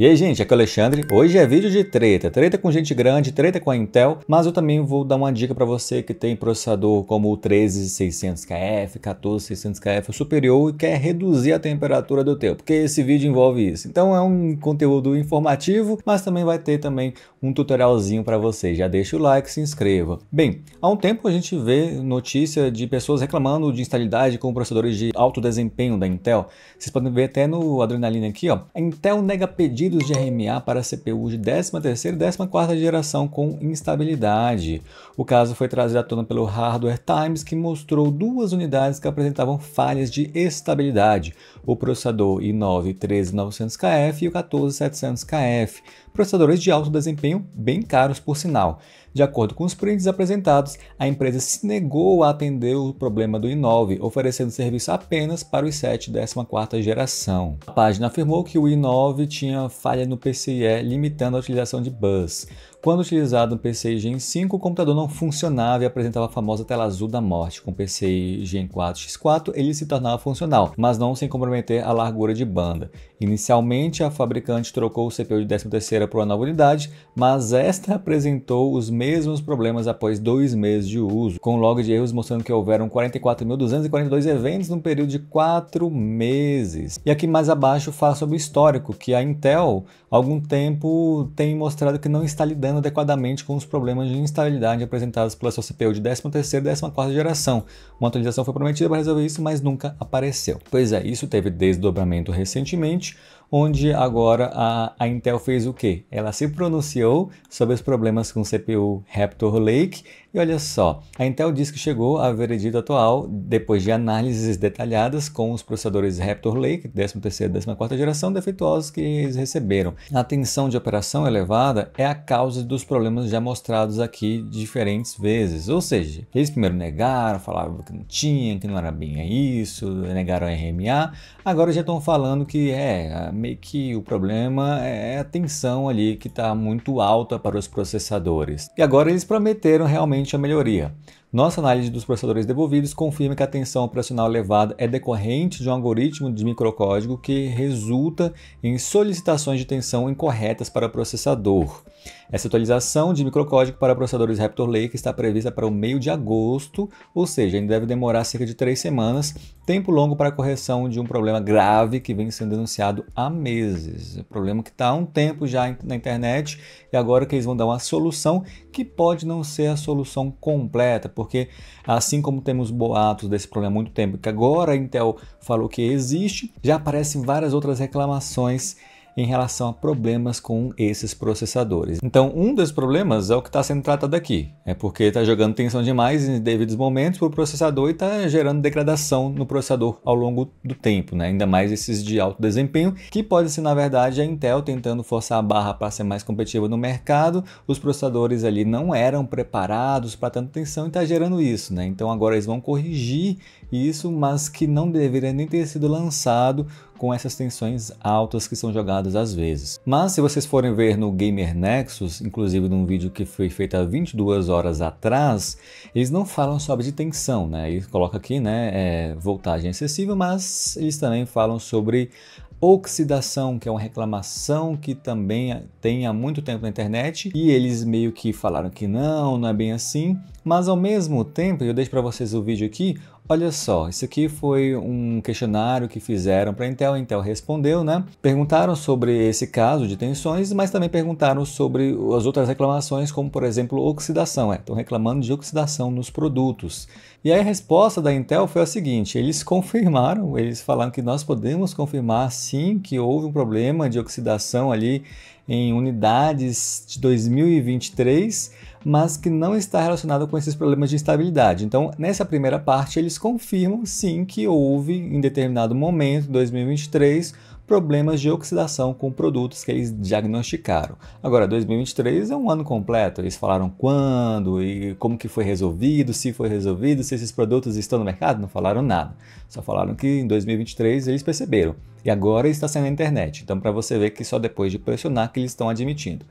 E aí, gente, aqui é o Alexandre. Hoje é vídeo de treta, treta com gente grande, treta com a Intel, mas eu também vou dar uma dica para você que tem processador como o 13600KF, 14600KF superior e quer reduzir a temperatura do teu, porque esse vídeo envolve isso. Então é um conteúdo informativo, mas também vai ter também um tutorialzinho para você. Já deixa o like, se inscreva. Bem, há um tempo a gente vê notícia de pessoas reclamando de instabilidade com processadores de alto desempenho da Intel. Vocês podem ver até no Adrenalina aqui, ó. A Intel nega pedido vírus de RMA para CPU de 13ª e 14ª geração com instabilidade. O caso foi trazido à tona pelo Hardware Times, que mostrou duas unidades que apresentavam falhas de estabilidade, o processador i9-13900KF e o 14700KF, processadores de alto desempenho bem caros por sinal. De acordo com os prints apresentados, a empresa se negou a atender o problema do i9, oferecendo serviço apenas para os 7 14ª geração. A página afirmou que o i9 tinha falha no PCIe, limitando a utilização de bus. Quando utilizado no PCI Gen 5, o computador não funcionava e apresentava a famosa tela azul da morte. Com o PCI Gen 4 X4, ele se tornava funcional, mas não sem comprometer a largura de banda. Inicialmente, a fabricante trocou o CPU de 13ª por uma nova unidade, mas esta apresentou os mesmos problemas após dois meses de uso, com log de erros mostrando que houveram 44.242 eventos num período de quatro meses. E aqui mais abaixo fala sobre o histórico, que a Intel, há algum tempo, tem mostrado que não está lidando adequadamente com os problemas de instabilidade apresentados pela sua CPU de 13ª e 14ª geração. Uma atualização foi prometida para resolver isso, mas nunca apareceu. Pois é, isso teve desdobramento recentemente, huge onde agora a, a, Intel fez o quê? Ela se pronunciou sobre os problemas com o CPU Raptor Lake e olha só, a Intel diz que chegou à veredito atual depois de análises detalhadas com os processadores Raptor Lake 13ª e 14ª geração defeituosos que eles receberam. A tensão de operação elevada é a causa dos problemas já mostrados aqui diferentes vezes, ou seja, eles primeiro negaram, falavam que não tinha, que não era bem isso, negaram a RMA, agora já estão falando que é, meio que o problema é a tensão ali que está muito alta para os processadores. E agora eles prometeram realmente a melhoria. Nossa análise dos processadores devolvidos confirma que a tensão operacional elevada é decorrente de um algoritmo de microcódigo que resulta em solicitações de tensão incorretas para o processador. Essa atualização de microcódigo para processadores Raptor Lake está prevista para o meio de agosto, ou seja, ainda deve demorar cerca de três semanas, tempo longo para a correção de um problema grave que vem sendo denunciado há meses. Um problema que está há um tempo já na internet e agora que eles vão dar uma solução que pode não ser a solução completa porque assim como temos boatos desse problema há muito tempo, que agora a Intel falou que existe, já aparecem várias outras reclamações em relação a problemas com esses processadores. Então, um dos problemas é o que está sendo tratado aqui, é porque está jogando tensão demais em devidos momentos para o processador e está gerando degradação no processador ao longo do tempo, né? ainda mais esses de alto desempenho, que pode ser, na verdade, a Intel tentando forçar a barra para ser mais competitiva no mercado, os processadores ali não eram preparados para tanta tensão e está gerando isso, né? Então agora eles vão corrigir isso, mas que não deveria nem ter sido lançado com essas tensões altas que são jogadas às vezes. Mas se vocês forem ver no Gamer Nexus, inclusive num vídeo que foi feito há 22 horas atrás, eles não falam sobre de tensão, né? E coloca aqui, né, é, voltagem excessiva, mas eles também falam sobre oxidação, que é uma reclamação que também tem há muito tempo na internet, e eles meio que falaram que não, não é bem assim, mas ao mesmo tempo, eu deixo para vocês o vídeo aqui, Olha só, isso aqui foi um questionário que fizeram para a Intel, a Intel respondeu, né? Perguntaram sobre esse caso de tensões, mas também perguntaram sobre as outras reclamações, como por exemplo oxidação. Estão é, reclamando de oxidação nos produtos. E aí a resposta da Intel foi a seguinte: eles confirmaram, eles falaram que nós podemos confirmar sim que houve um problema de oxidação ali em unidades de 2023 mas que não está relacionado com esses problemas de instabilidade. Então, nessa primeira parte, eles confirmam sim que houve, em determinado momento, 2023, problemas de oxidação com produtos que eles diagnosticaram. Agora, 2023 é um ano completo, eles falaram quando e como que foi resolvido, se foi resolvido, se esses produtos estão no mercado, não falaram nada. Só falaram que em 2023 eles perceberam e agora está sendo a internet. Então, para você ver que só depois de pressionar que eles estão admitindo.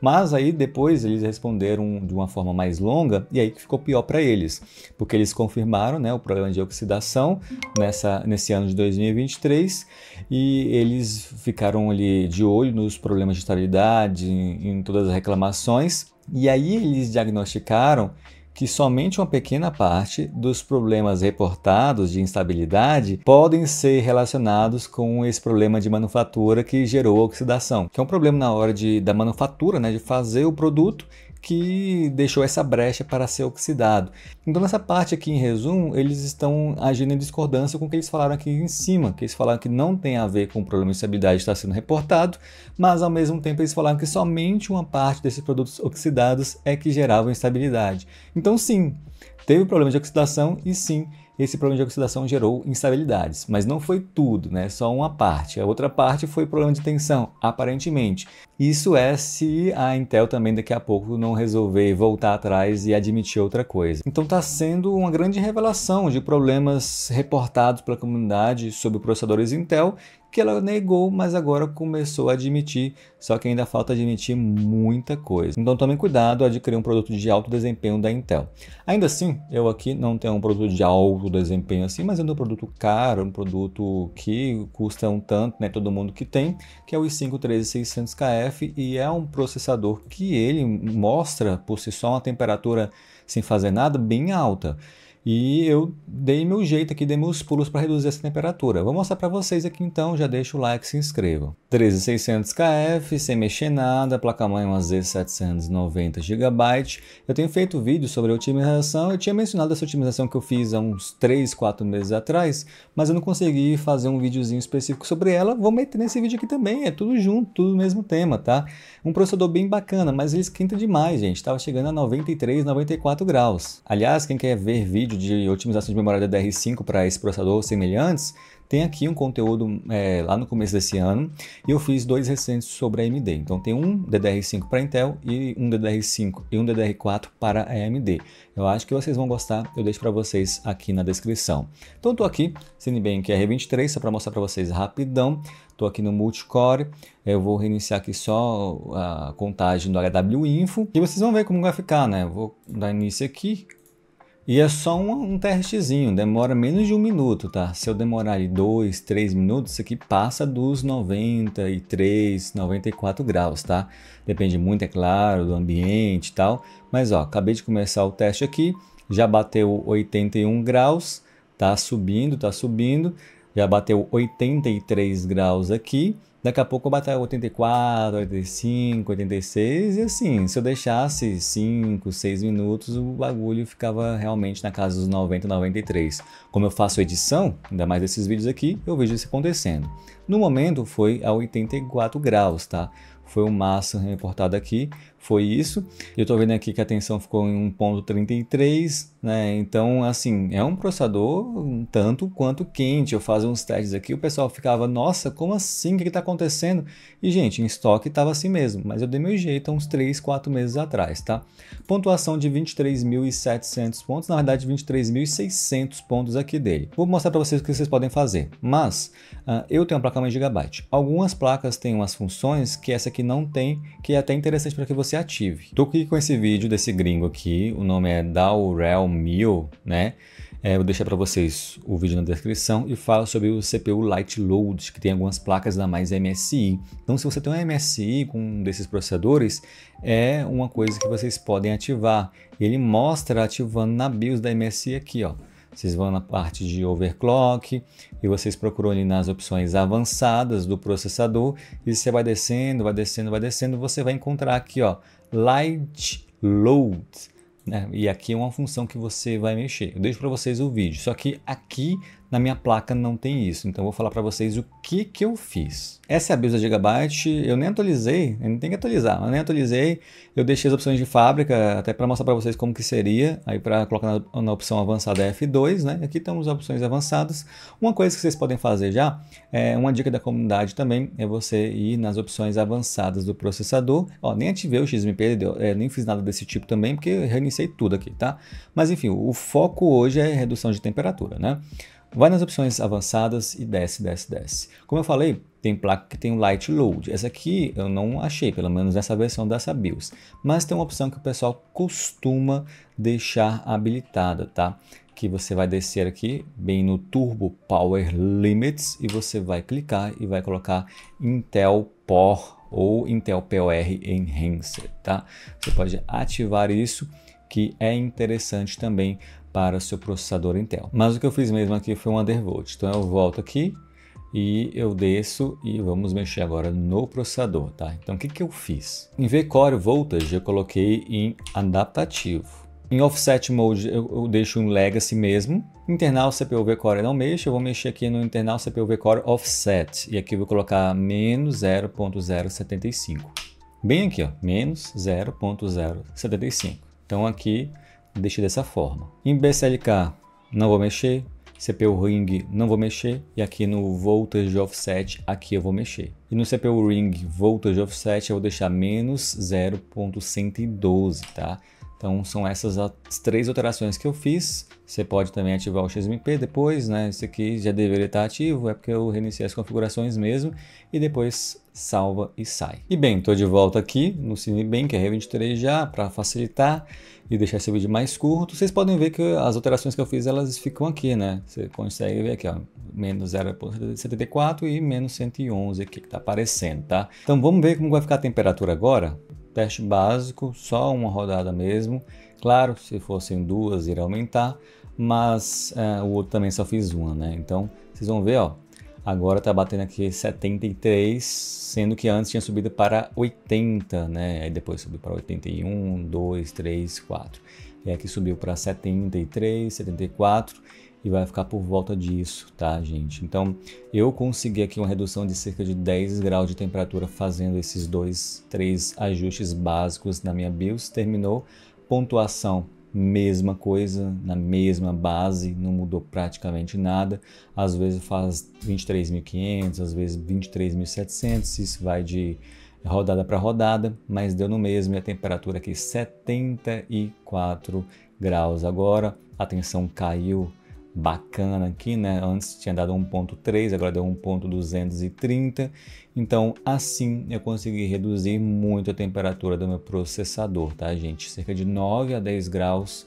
Mas aí depois eles responderam de uma forma mais longa e aí ficou pior para eles, porque eles confirmaram né, o problema de oxidação nessa, nesse ano de 2023 e eles ficaram ali de olho nos problemas de estabilidade, em, em todas as reclamações. E aí eles diagnosticaram que somente uma pequena parte dos problemas reportados de instabilidade podem ser relacionados com esse problema de manufatura que gerou a oxidação, que é um problema na hora de, da manufatura, né, de fazer o produto que deixou essa brecha para ser oxidado. Então, nessa parte aqui, em resumo, eles estão agindo em discordância com o que eles falaram aqui em cima, que eles falaram que não tem a ver com o problema de estabilidade que está sendo reportado, mas ao mesmo tempo eles falaram que somente uma parte desses produtos oxidados é que gerava instabilidade. Então, sim, teve problema de oxidação e sim, esse problema de oxidação gerou instabilidades, mas não foi tudo, né? Só uma parte. A outra parte foi problema de tensão, aparentemente. Isso é se a Intel também daqui a pouco não resolver voltar atrás e admitir outra coisa. Então está sendo uma grande revelação de problemas reportados pela comunidade sobre processadores Intel que ela negou, mas agora começou a admitir, só que ainda falta admitir muita coisa. Então tome cuidado adquirir um produto de alto desempenho da Intel. Ainda assim, eu aqui não tenho um produto de alto desempenho assim, mas é um produto caro, um produto que custa um tanto, né, todo mundo que tem, que é o i5 13600KF e é um processador que ele mostra por si só uma temperatura sem fazer nada bem alta. E eu dei meu jeito aqui, dei meus pulos para reduzir essa temperatura. Vou mostrar para vocês aqui então, já deixa o like e se inscreva. 13600 KF, sem mexer nada, placa-mãe é uma Z790 GB. Eu tenho feito vídeo sobre a otimização, eu tinha mencionado essa otimização que eu fiz há uns 3, 4 meses atrás, mas eu não consegui fazer um videozinho específico sobre ela, vou meter nesse vídeo aqui também, é tudo junto, tudo no mesmo tema, tá? Um processador bem bacana, mas ele esquenta demais, gente, estava chegando a 93, 94 graus. Aliás, quem quer ver vídeo vídeo de otimização de memória DDR5 para esse processador semelhantes, tem aqui um conteúdo é, lá no começo desse ano e eu fiz dois recentes sobre a AMD. Então tem um DDR5 para Intel e um DDR5 e um DDR4 para a AMD. Eu acho que vocês vão gostar, eu deixo para vocês aqui na descrição. Então estou aqui, Cinebank R23, só para mostrar para vocês rapidão. Estou aqui no Multicore, eu vou reiniciar aqui só a contagem do HW Info e vocês vão ver como vai ficar, né? Vou dar início aqui, e é só um, um testezinho, demora menos de um minuto, tá? Se eu demorar ali dois, três minutos, isso aqui passa dos 93, 94 graus, tá? Depende muito, é claro, do ambiente e tal. Mas ó, acabei de começar o teste aqui, já bateu 81 graus, tá subindo, tá subindo. Já bateu 83 graus aqui, Daqui a pouco eu bater 84, 85, 86 e assim, se eu deixasse 5, 6 minutos, o bagulho ficava realmente na casa dos 90, 93. Como eu faço edição, ainda mais desses vídeos aqui, eu vejo isso acontecendo. No momento foi a 84 graus, tá? Foi o máximo reportado aqui foi isso. Eu estou vendo aqui que a tensão ficou em 1.33, né? Então, assim, é um processador um tanto quanto quente. Eu fazia uns testes aqui, o pessoal ficava, nossa, como assim? O que está acontecendo? E, gente, em estoque estava assim mesmo, mas eu dei meu jeito há uns 3, 4 meses atrás, tá? Pontuação de 23.700 pontos, na verdade 23.600 pontos aqui dele. Vou mostrar para vocês o que vocês podem fazer, mas uh, eu tenho uma placa mais gigabyte. Algumas placas têm umas funções que essa aqui não tem, que é até interessante para que você você ative. Tô aqui com esse vídeo desse gringo aqui, o nome é Dalrell Mill, né? É, vou deixar para vocês o vídeo na descrição e fala sobre o CPU Light Load, que tem algumas placas da mais MSI. Então, se você tem um MSI com um desses processadores, é uma coisa que vocês podem ativar. Ele mostra ativando na BIOS da MSI aqui, ó. Vocês vão na parte de overclock e vocês procuram ali nas opções avançadas do processador e você vai descendo, vai descendo, vai descendo, você vai encontrar aqui, ó, Light Load. Né? E aqui é uma função que você vai mexer. Eu deixo para vocês o vídeo, só que aqui na minha placa não tem isso, então eu vou falar para vocês o que, que eu fiz. Essa é a BIOS da Gigabyte, eu nem atualizei, eu não que atualizar, eu nem atualizei, eu deixei as opções de fábrica até para mostrar para vocês como que seria, aí para colocar na, na, opção avançada F2, né? Aqui temos as opções avançadas. Uma coisa que vocês podem fazer já, é uma dica da comunidade também, é você ir nas opções avançadas do processador. Ó, nem ativei o XMP, é, nem fiz nada desse tipo também, porque reiniciei tudo aqui, tá? Mas enfim, o foco hoje é redução de temperatura, né? Vai nas opções avançadas e desce, desce, desce. Como eu falei, tem placa que tem o Light Load. Essa aqui eu não achei, pelo menos nessa versão dessa BIOS. Mas tem uma opção que o pessoal costuma deixar habilitada, tá? Que você vai descer aqui bem no Turbo Power Limits e você vai clicar e vai colocar Intel POR ou Intel POR Enhancer, tá? Você pode ativar isso que é interessante também para seu processador Intel. Mas o que eu fiz mesmo aqui foi um undervolt, então eu volto aqui e eu desço e vamos mexer agora no processador, tá? Então o que, que eu fiz? Em VCore Voltage eu coloquei em adaptativo. Em Offset Mode eu, eu deixo em Legacy mesmo. Internal CPU VCore não mexe. eu vou mexer aqui no Internal CPU VCore Offset. E aqui eu vou colocar menos 0.075. Bem aqui, ó, menos 0.075. Então aqui deixei dessa forma. Em BCLK não vou mexer, CPU Ring não vou mexer e aqui no Voltage Offset aqui eu vou mexer. E no CPU Ring Voltage Offset eu vou deixar menos 0.112, tá? Então são essas as três alterações que eu fiz. Você pode também ativar o XMP depois, né? Esse aqui já deveria estar ativo, é porque eu reiniciei as configurações mesmo. E depois salva e sai. E bem, estou de volta aqui no Cinebank é R23 já para facilitar e deixar esse vídeo mais curto. Vocês podem ver que as alterações que eu fiz elas ficam aqui, né? Você consegue ver aqui, ó, menos 0.74 e menos 111 aqui que está aparecendo, tá? Então vamos ver como vai ficar a temperatura agora teste básico, só uma rodada mesmo. Claro, se fossem duas, iria aumentar, mas é, o outro também só fiz uma, né? Então, vocês vão ver, ó, agora tá batendo aqui 73, sendo que antes tinha subido para 80, né? Aí depois subiu para 81, 2, 3, 4. E aqui subiu para 73, 74 e vai ficar por volta disso, tá, gente? Então, eu consegui aqui uma redução de cerca de 10 graus de temperatura fazendo esses dois, três ajustes básicos na minha BIOS. Terminou. Pontuação, mesma coisa, na mesma base, não mudou praticamente nada. Às vezes faz 23.500, às vezes 23.700, isso vai de rodada para rodada, mas deu no mesmo e a temperatura aqui 74 graus agora. A tensão caiu bacana aqui, né? Antes tinha dado 1.3, agora deu 1.230. Então, assim eu consegui reduzir muito a temperatura do meu processador, tá, gente? Cerca de 9 a 10 graus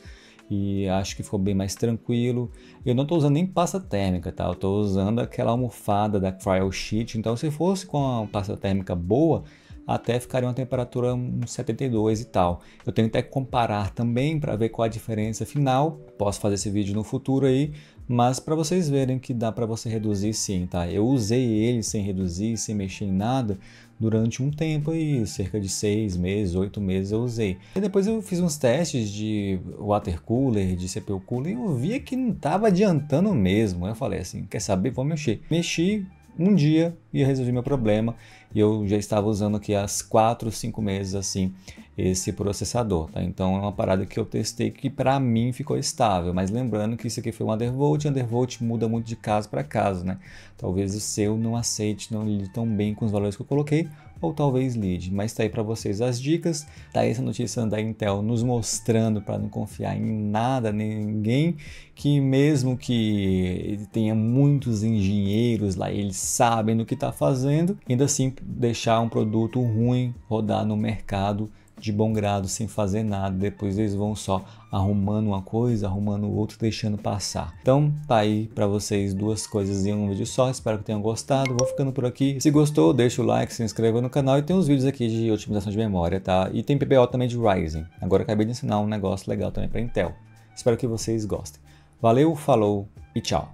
e acho que ficou bem mais tranquilo. Eu não estou usando nem pasta térmica, tá? Eu estou usando aquela almofada da Cryo Sheet. Então, se fosse com uma pasta térmica boa, até ficaria uma temperatura uns 72 e tal. Eu tenho até que comparar também para ver qual a diferença final. Posso fazer esse vídeo no futuro aí, mas para vocês verem que dá para você reduzir sim, tá? Eu usei ele sem reduzir, sem mexer em nada durante um tempo aí, cerca de seis meses, oito meses eu usei. E depois eu fiz uns testes de water cooler, de CPU cooler e eu via que não estava adiantando mesmo. Eu falei assim, quer saber? Vou mexer. Mexi, um dia ia resolver meu problema e eu já estava usando aqui há 4, 5 meses assim esse processador, tá? Então é uma parada que eu testei que para mim ficou estável, mas lembrando que isso aqui foi um undervolt, undervolt muda muito de caso para caso, né? Talvez o seu não aceite, não lide tão bem com os valores que eu coloquei, ou talvez lide, mas tá aí para vocês as dicas, tá aí essa notícia da Intel nos mostrando para não confiar em nada, nem ninguém, que mesmo que tenha muitos engenheiros lá, eles sabem do que está fazendo, ainda assim deixar um produto ruim rodar no mercado de bom grado, sem fazer nada. Depois eles vão só arrumando uma coisa, arrumando outra, deixando passar. Então, tá aí para vocês duas coisas em um vídeo só. Espero que tenham gostado. Vou ficando por aqui. Se gostou, deixa o like, se inscreva no canal e tem uns vídeos aqui de otimização de memória, tá? E tem PBO também de Ryzen. Agora acabei de ensinar um negócio legal também para Intel. Espero que vocês gostem. Valeu, falou e tchau.